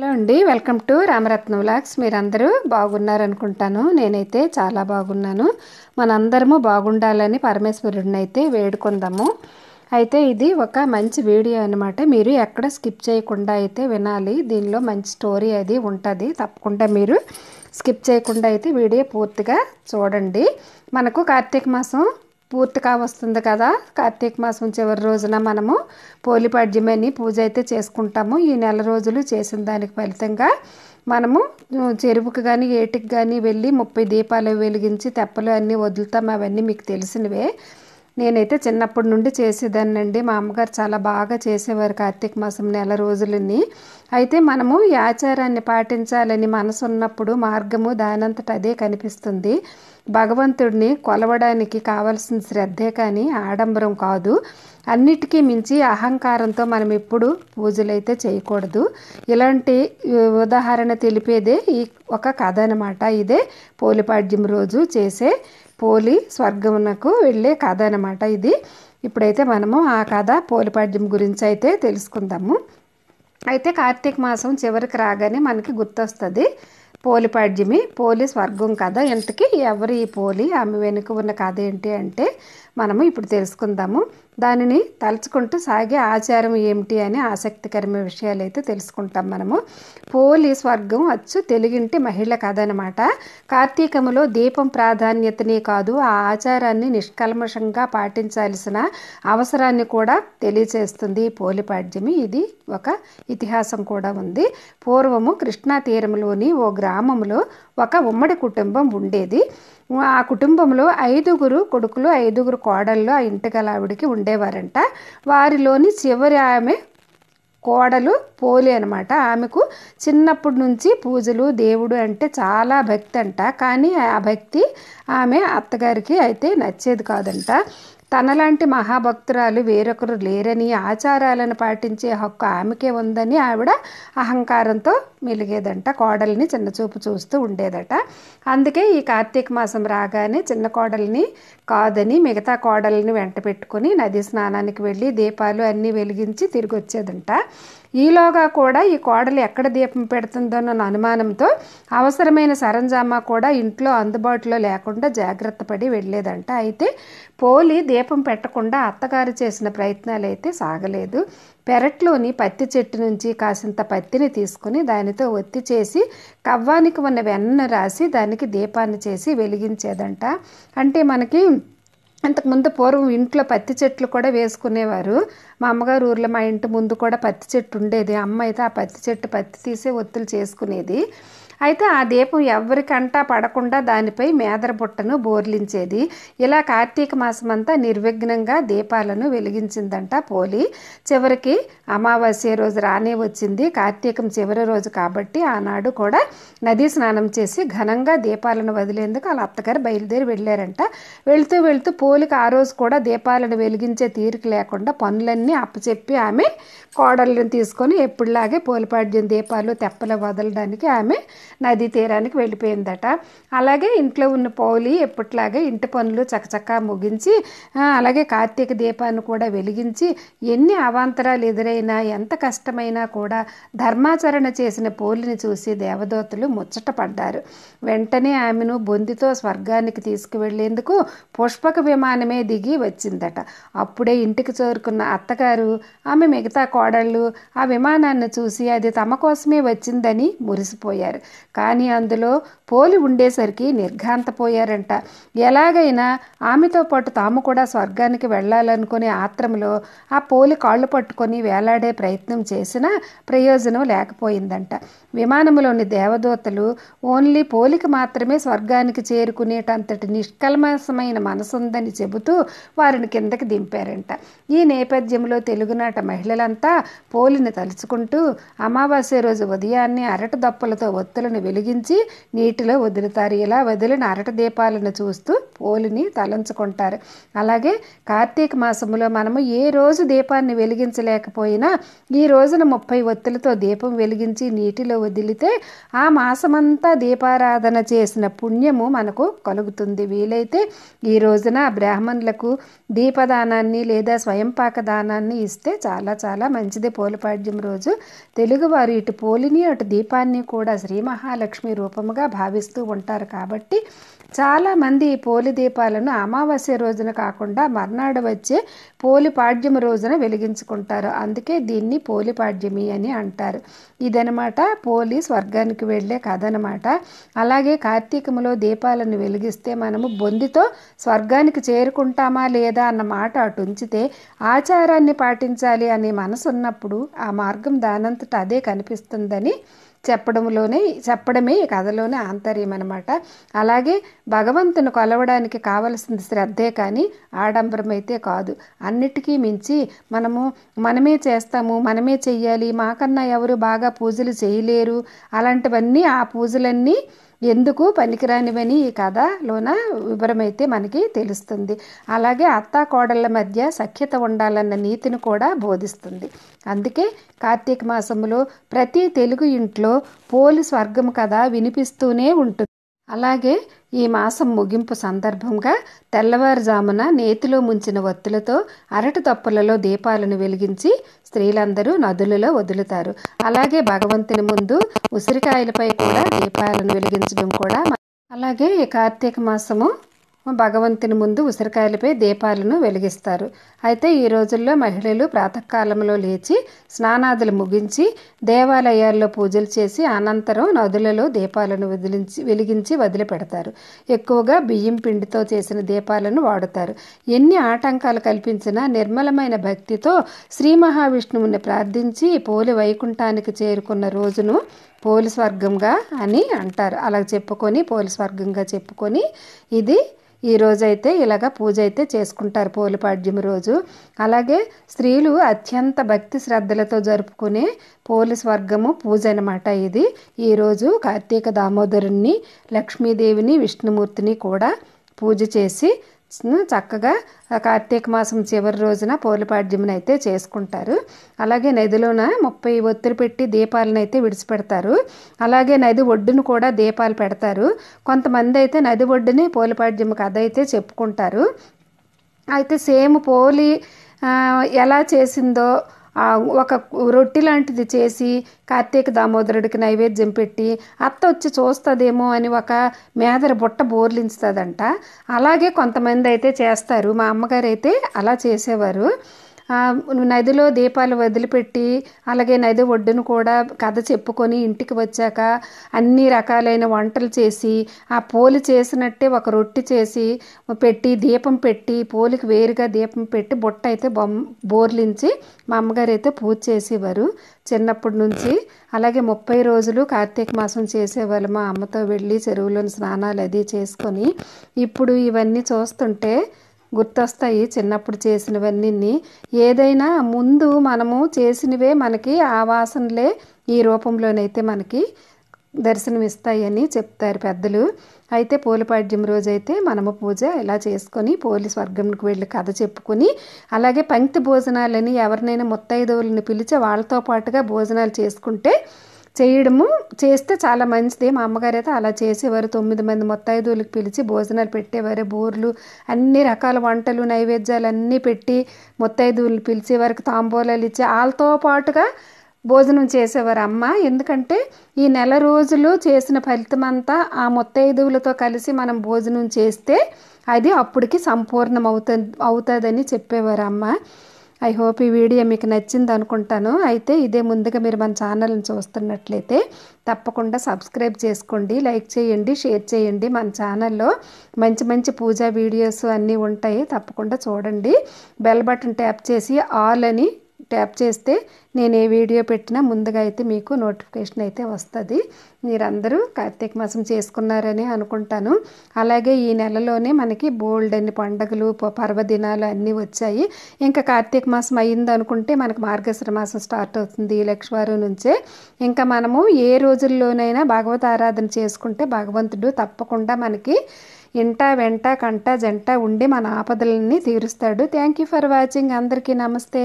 hello అండి welcome to Ramaratnam vlogs మీరందరూ బాగున్నారనుకుంటాను నేనైతే చాలా బాగున్నాను మనందరము బాగుండాలని పరమేశ్వరుడిని అయితే వేడుకుందాము అయితే ఇది ఒక మంచి వీడియో అనమాట మీరు ఎక్కడ స్కిప్ చేయకుండా అయితే వినాలి దీనిలో మంచి స్టోరీ అది ఉంటుంది తప్పకుండా మీరు స్కిప్ చేయకుండా అయితే వీడియో పూర్తిగా చూడండి మనకు కార్తీక మాసం పూర్తిగా వస్తుంది కదా కార్తీక మాసం చివరి రోజున మనము పోలిపాడ్యమని పూజ అయితే చేసుకుంటాము ఈ నెల రోజులు చేసిన దానికి ఫలితంగా మనము చెరువుకు కానీ ఏటికి కానీ వెళ్ళి ముప్పై దీపాలు వెలిగించి తెప్పలు అన్నీ వదులుతాం అవన్నీ మీకు తెలిసినవే నేనైతే చిన్నప్పటి నుండి చేసేదాన్నండి మా అమ్మగారు చాలా బాగా చేసేవారు కార్తీక మాసం నెల రోజులని అయితే మనము ఈ ఆచారాన్ని పాటించాలని మనసు ఉన్నప్పుడు మార్గము దానంతట అదే కనిపిస్తుంది భగవంతుడిని కొలవడానికి కావలసిన శ్రద్ధే కానీ ఆడంబరం కాదు అన్నిటికీ మించి అహంకారంతో మనం ఎప్పుడు పూజలైతే చేయకూడదు ఇలాంటి ఉదాహరణ తెలిపేదే ఈ ఒక కథ అనమాట ఇదే పోలిపాడ్యం రోజు చేసే పోలి స్వర్గమునకు వెళ్ళే కథ అనమాట ఇది ఇప్పుడైతే మనము ఆ కథ పోలిపాడ్యం గురించి అయితే తెలుసుకుందాము అయితే కార్తీక మాసం చివరికి రాగానే మనకి గుర్తొస్తుంది పోలిపాడ్యమి పోలి స్వర్గం కథ ఇంతకీ ఎవరి ఈ పోలి ఆమె వెనుక ఉన్న కథ ఏంటి అంటే మనము ఇప్పుడు తెలుసుకుందాము దానిని తలుచుకుంటూ సాగే ఆచారం ఏమిటి అని ఆసక్తికరమైన విషయాలు అయితే తెలుసుకుంటాం మనము పోలి స్వర్గం అచ్చు తెలుగింటి మహిళ కథ అనమాట కార్తీకములో దీపం ప్రాధాన్యతనే కాదు ఆ ఆచారాన్ని నిష్కల్మషంగా పాటించాల్సిన అవసరాన్ని కూడా తెలియచేస్తుంది పోలిపాడ్యమి ఇది ఒక ఇతిహాసం కూడా ఉంది పూర్వము కృష్ణా తీరంలోని ఓ గ్రామంలో ఒక ఉమ్మడి కుటుంబం ఉండేది ఆ కుటుంబంలో ఐదుగురు కొడుకులు ఐదుగురు కోడళ్ళు ఆ ఇంటికల ఆవిడికి ఉండేవారంట వారిలోని చివరి ఆమె కోడలు పోలి అనమాట ఆమెకు చిన్నప్పటి నుంచి పూజలు దేవుడు అంటే చాలా భక్తి అంట కానీ ఆ భక్తి ఆమె అత్తగారికి అయితే నచ్చేది కాదంట తనలాంటి మహాభక్తురాలు వేరొకరు లేరని ఆచారాలను పాటించే హక్కు ఆమెకే ఉందని ఆవిడ అహంకారంతో మెలిగేదంట కోడల్ని చిన్నచూపు చూస్తూ ఉండేదట అందుకే ఈ కార్తీక మాసం రాగానే చిన్న కోడల్ని కాదని మిగతా కోడల్ని వెంట పెట్టుకుని నది స్నానానికి వెళ్ళి దీపాలు అన్నీ వెలిగించి తిరిగి వచ్చేదంట ఈలోగా కూడా ఈ కోడలు ఎక్కడ దీపం పెడుతుందోనన్న అనుమానంతో అవసరమైన సరంజామా కూడా ఇంట్లో అందుబాటులో లేకుండా జాగ్రత్త పడి వెళ్ళేదంట అయితే పోలి దీపం పెట్టకుండా అత్తగారు చేసిన ప్రయత్నాలైతే సాగలేదు పెరట్లోని పత్తి చెట్టు నుంచి కాసింత పత్తిని తీసుకుని దానితో ఒత్తి చేసి కవ్వానికి ఉన్న వెన్న రాసి దానికి దీపాన్ని చేసి వెలిగించేదంట అంటే మనకి అంతకుముందు పూర్వం ఇంట్లో పత్తి చెట్లు కూడా వేసుకునేవారు మా అమ్మగారు ఊర్లో మా ఇంటి ముందు కూడా పత్తి చెట్టు ఉండేది అమ్మ అయితే ఆ పత్తి చెట్టు పత్తి తీసే ఒత్తులు చేసుకునేది అయితే ఆ దీపం ఎవరికంటా పడకుండా దానిపై మేదర బుట్టను బోర్లించేది ఇలా కార్తీక మాసం అంతా నిర్విఘ్నంగా దీపాలను వెలిగించిందంట పోలి చివరికి అమావాస్య రోజు రానే వచ్చింది కార్తీకం చివరి రోజు కాబట్టి ఆనాడు కూడా నదీ స్నానం చేసి ఘనంగా దీపాలను వదిలేందుకు వాళ్ళ అత్తగారు బయలుదేరి వెళ్ళారంట వెళుతూ వెళుతూ పోలికి ఆ రోజు కూడా దీపాలను వెలిగించే తీరిక లేకుండా పనులన్నీ అన్నీ అప్పచెప్పి ఆమె కోడళ్ళని తీసుకొని ఎప్పుడులాగే పోలిపాడ్యం దీపాలు తెప్పలు వదలడానికి ఆమె నదీ తీరానికి వెళ్ళిపోయిందట అలాగే ఇంట్లో ఉన్న పౌలి ఎప్పట్లాగే ఇంటి పనులు చకచకా ముగించి అలాగే కార్తీక దీపాన్ని కూడా వెలిగించి ఎన్ని అవాంతరాలు ఎదురైనా ఎంత కష్టమైనా కూడా ధర్మాచరణ చేసిన పోలిని చూసి ముచ్చట పడ్డారు వెంటనే ఆమెను బొందితో స్వర్గానికి తీసుకువెళ్లేందుకు పుష్పక విమానమే దిగి వచ్చిందట అప్పుడే ఇంటికి చేరుకున్న అత్త అత్తగారు ఆమె మిగతా కోడళ్ళు ఆ విమానాన్ని చూసి అది తమ కోసమే వచ్చిందని మురిసిపోయారు కానీ అందులో పోలి ఉండేసరికి నిర్ఘాంతపోయారంట ఎలాగైనా ఆమెతో పాటు తాము కూడా స్వర్గానికి వెళ్ళాలనుకునే ఆత్రంలో ఆ పోలి కాళ్ళు పట్టుకొని వేలాడే ప్రయత్నం చేసినా ప్రయోజనం లేకపోయిందంట విమానంలోని దేవదూతలు ఓన్లీ పోలికి మాత్రమే స్వర్గానికి చేరుకునేటంతటి నిష్కల్మసమైన మనసుందని చెబుతూ వారిని కిందకి దింపారంట ఈ నేపథ్యంలో సమయంలో తెలుగునాట మహిళలంతా పోలిని తలుచుకుంటూ అమావాస్య రోజు ఉదయాన్నే అరటి దప్పలతో ఒత్తులను వెలిగించి నీటిలో వదులుతారు ఇలా వదిలిన అరటి దీపాలను చూస్తూ పోలిని తలంచుకుంటారు అలాగే కార్తీక మాసంలో మనము ఏ రోజు దీపాన్ని వెలిగించలేకపోయినా ఈ రోజున ముప్పై ఒత్తులతో దీపం వెలిగించి నీటిలో వదిలితే ఆ మాసమంతా దీపారాధన చేసిన పుణ్యము మనకు కలుగుతుంది వీలైతే ఈ రోజున బ్రాహ్మణులకు దీపదానాన్ని లేదా స్వయంపాక దానాన్ని దానాన్ని ఇస్తే చాలా చాలా మంచిది పోలిపాడ్యం రోజు తెలుగువారు ఇటు పోలిని అటు దీపాన్ని కూడా శ్రీ మహాలక్ష్మి రూపముగా భావిస్తూ ఉంటారు కాబట్టి చాలామంది ఈ పోలి దీపాలను అమావాస్య రోజున కాకుండా మర్నాడు వచ్చే పోలిపాడ్యం రోజున వెలిగించుకుంటారు అందుకే దీన్ని పోలిపాడ్యమి అని అంటారు ఇదనమాట పోలి స్వర్గానికి వెళ్ళే కథ అనమాట అలాగే కార్తీకములో దీపాలను వెలిగిస్తే మనము బొందితో స్వర్గానికి చేరుకుంటామా లేదా అన్న మాట ఉంచితే ఆచారాన్ని మార్గాన్ని పాటించాలి అనే మనసు ఉన్నప్పుడు ఆ మార్గం దానంతట అదే కనిపిస్తుందని చెప్పడంలోనే చెప్పడమే ఈ కథలోనే ఆంతర్యం అనమాట అలాగే భగవంతుని కొలవడానికి కావలసింది శ్రద్ధే కానీ ఆడంబరం అయితే కాదు అన్నిటికీ మించి మనము మనమే చేస్తాము మనమే చెయ్యాలి మాకన్నా ఎవరు బాగా పూజలు చేయలేరు అలాంటివన్నీ ఆ పూజలన్నీ ఎందుకు పనికిరానివని ఈ కథలోన వివరమైతే మనకి తెలుస్తుంది అలాగే అత్తా కోడళ్ళ మధ్య సఖ్యత ఉండాలన్న నీతిని కూడా బోధిస్తుంది అందుకే కార్తీక మాసంలో ప్రతి తెలుగు ఇంట్లో పోలి స్వర్గం కథ వినిపిస్తూనే ఉంటుంది అలాగే ఈ మాసం ముగింపు సందర్భంగా తెల్లవారుజామున నేతిలో ముంచిన ఒత్తులతో అరటి తొప్పలలో దీపాలను వెలిగించి స్త్రీలందరూ నదులలో వదులుతారు అలాగే భగవంతుని ముందు ఉసిరికాయలపై కూడా దీపాలను వెలిగించడం కూడా అలాగే ఈ కార్తీక మాసము భగవంతుని ముందు ఉసిరికాయలపై దీపాలను వెలిగిస్తారు అయితే ఈ రోజుల్లో మహిళలు ప్రాతకాలంలో లేచి స్నానాదులు ముగించి దేవాలయాల్లో పూజలు చేసి అనంతరం నదులలో దీపాలను వదిలించి వెలిగించి వదిలిపెడతారు ఎక్కువగా బియ్యం పిండితో చేసిన దీపాలను వాడుతారు ఎన్ని ఆటంకాలు కల్పించినా నిర్మలమైన భక్తితో శ్రీ మహావిష్ణువుని ప్రార్థించి పోలి వైకుంఠానికి చేరుకున్న రోజును పోలీస్ వర్గంగా అని అంటారు అలా చెప్పుకొని పోలీస్ వర్గంగా చెప్పుకొని ఇది ఈ రోజైతే ఇలాగ పూజ అయితే చేసుకుంటారు పోలిపాడ్యం రోజు అలాగే స్త్రీలు అత్యంత భక్తి శ్రద్ధలతో జరుపుకునే పోలీస్ వర్గము పూజ అనమాట ఇది ఈరోజు కార్తీక దామోదరుణ్ణి లక్ష్మీదేవిని విష్ణుమూర్తిని కూడా పూజ చేసి చక్కగా కార్తీక మాసం చివరి రోజున పౌర్లపాడ్యమున అయితే చేసుకుంటారు అలాగే నదిలోన ముప్పై ఒత్తులు పెట్టి దీపాలను అయితే విడిచిపెడతారు అలాగే నది ఒడ్డును కూడా దీపాలు పెడతారు కొంతమంది అయితే నది ఒడ్డుని పోలిపాడ్యం కథ అయితే చెప్పుకుంటారు అయితే సేమ్ పోలి ఎలా చేసిందో ఒక రొట్టె లాంటిది చేసి కార్తీక దామోదరుడికి నైవేద్యం పెట్టి అత్త వచ్చి చూస్తుందేమో అని ఒక మేదర బుట్ట బోర్లించుతుందంట అలాగే కొంతమంది అయితే చేస్తారు మా అమ్మగారు అయితే అలా చేసేవారు నదిలో దీపాలు వదిలిపెట్టి అలాగే నది ఒడ్డును కూడా కథ చెప్పుకొని ఇంటికి వచ్చాక అన్ని రకాలైన వంటలు చేసి ఆ పోలి చేసినట్టే ఒక రొట్టి చేసి పెట్టి దీపం పెట్టి పోలికి వేరుగా దీపం పెట్టి బుట్ట అయితే బొమ్మ బోర్లించి మా అమ్మగారు అయితే పూజ చేసేవారు చిన్నప్పటి నుంచి అలాగే ముప్పై రోజులు కార్తీక మాసం చేసేవాళ్ళు మా అమ్మతో వెళ్ళి చెరువులోని స్నానాలు అది చేసుకొని ఇప్పుడు ఇవన్నీ చూస్తుంటే గుర్తొస్తాయి చిన్నప్పుడు చేసినవన్నీ ఏదైనా ముందు మనము చేసినవే మనకి ఆ వాసనలే ఈ రూపంలోనైతే మనకి దర్శనమిస్తాయని చెప్తారు పెద్దలు అయితే పోలిపాడ్యం రోజైతే మనము పూజ ఇలా చేసుకొని పోలి స్వర్గంకి వెళ్ళి కథ చెప్పుకొని అలాగే పంక్తి భోజనాలని ఎవరినైనా ముత్తైదవులను పిలిచి వాళ్ళతో పాటుగా భోజనాలు చేసుకుంటే చేయడము చేస్తే చాలా మంచిది మా అమ్మగారు అయితే అలా చేసేవారు తొమ్మిది మంది ముత్తైదువులకు పిలిచి భోజనాలు పెట్టేవారు బూర్లు అన్ని రకాల వంటలు నైవేద్యాలు అన్నీ పెట్టి ముత్తైదువులు పిలిచి వారికి తాంబూలాలు ఇచ్చి వాళ్ళతో పాటుగా భోజనం చేసేవారు అమ్మ ఎందుకంటే ఈ నెల రోజులు చేసిన ఫలితం అంతా ఆ ముత్తైదువులతో కలిసి మనం భోజనం చేస్తే అది అప్పటికి సంపూర్ణం అవుతుంది అవుతుందని చెప్పేవారు అమ్మ ఐ హోప్ ఈ వీడియో మీకు నచ్చింది అనుకుంటాను అయితే ఇదే ముందుగా మీరు మన ఛానల్ని చూస్తున్నట్లయితే తప్పకుండా సబ్స్క్రైబ్ చేసుకోండి లైక్ చేయండి షేర్ చేయండి మన ఛానల్లో మంచి మంచి పూజా వీడియోస్ అన్నీ ఉంటాయి తప్పకుండా చూడండి బెల్ బటన్ ట్యాప్ చేసి ఆల్ అని ట్యాప్ చేస్తే నేను ఏ వీడియో పెట్టినా ముందుగా అయితే మీకు నోటిఫికేషన్ అయితే వస్తుంది మీరందరూ కార్తీక మాసం చేసుకున్నారని అనుకుంటాను అలాగే ఈ నెలలోనే మనకి బోల్డ్ అన్ని పండుగలు పర్వదినాలు అన్నీ వచ్చాయి ఇంకా కార్తీక మాసం అయ్యింది అనుకుంటే మనకు మార్గశ్ర మాసం స్టార్ట్ అవుతుంది లక్ష్మారు నుంచే ఇంకా మనము ఏ రోజుల్లోనైనా భగవత్ ఆరాధన చేసుకుంటే భగవంతుడు తప్పకుండా మనకి ఇంట వెంట కంట జంట ఉండి మన ఆపదలన్నీ తీరుస్తాడు థ్యాంక్ యూ ఫర్ వాచింగ్ అందరికీ నమస్తే